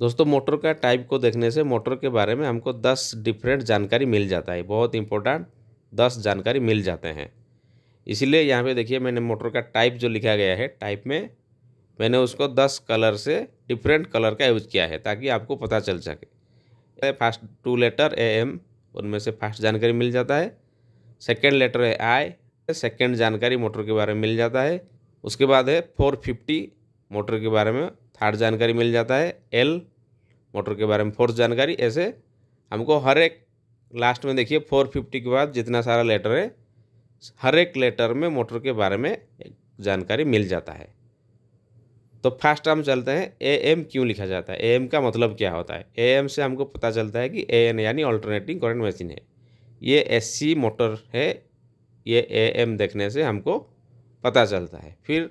दोस्तों मोटर का टाइप को देखने से मोटर के बारे में हमको दस डिफरेंट जानकारी मिल जाता है बहुत इंपॉर्टेंट दस जानकारी मिल जाते हैं इसलिए यहाँ पे देखिए मैंने मोटर का टाइप जो लिखा गया है टाइप में मैंने उसको दस कलर से डिफरेंट कलर का यूज किया है ताकि आपको पता चल सके first two letter A M उनमें से फर्स्ट जानकारी मिल जाता है सेकेंड लेटर है आई सेकेंड जानकारी मोटर के बारे में मिल जाता है उसके बाद है फोर फिफ्टी मोटर के बारे में थर्ड जानकारी मिल जाता है एल मोटर के बारे में फोर्थ जानकारी ऐसे हमको हर एक लास्ट में देखिए फोर फिफ्टी के बाद जितना सारा लेटर है हर एक लेटर में मोटर के बारे में जानकारी मिल जाता है तो फर्स्ट हम चलते हैं ए एम क्यों लिखा जाता है ए एम का मतलब क्या होता है ए एम से हमको पता चलता है कि ए एन यानी ऑल्टरनेटिंग करंट मशीन है ये एस सी मोटर है ये ए एम देखने से हमको पता चलता है फिर